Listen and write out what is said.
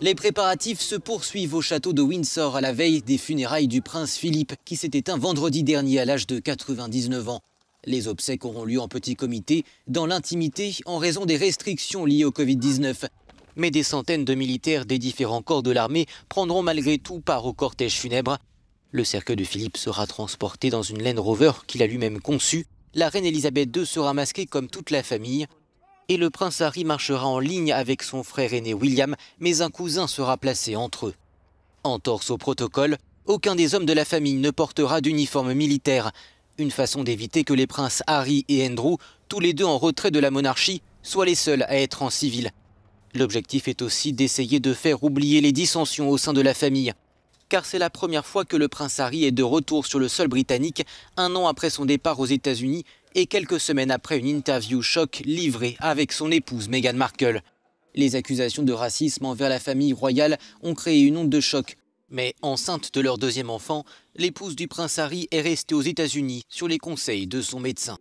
Les préparatifs se poursuivent au château de Windsor à la veille des funérailles du prince Philippe qui s'est éteint vendredi dernier à l'âge de 99 ans. Les obsèques auront lieu en petit comité, dans l'intimité, en raison des restrictions liées au Covid-19. Mais des centaines de militaires des différents corps de l'armée prendront malgré tout part au cortège funèbre. Le cercueil de Philippe sera transporté dans une laine Rover qu'il a lui-même conçue. La reine Elisabeth II sera masquée comme toute la famille et le prince Harry marchera en ligne avec son frère aîné William, mais un cousin sera placé entre eux. En torse au protocole, aucun des hommes de la famille ne portera d'uniforme militaire, une façon d'éviter que les princes Harry et Andrew, tous les deux en retrait de la monarchie, soient les seuls à être en civil. L'objectif est aussi d'essayer de faire oublier les dissensions au sein de la famille, car c'est la première fois que le prince Harry est de retour sur le sol britannique un an après son départ aux États-Unis et quelques semaines après une interview choc livrée avec son épouse Meghan Markle. Les accusations de racisme envers la famille royale ont créé une onde de choc. Mais enceinte de leur deuxième enfant, l'épouse du prince Harry est restée aux États-Unis sur les conseils de son médecin.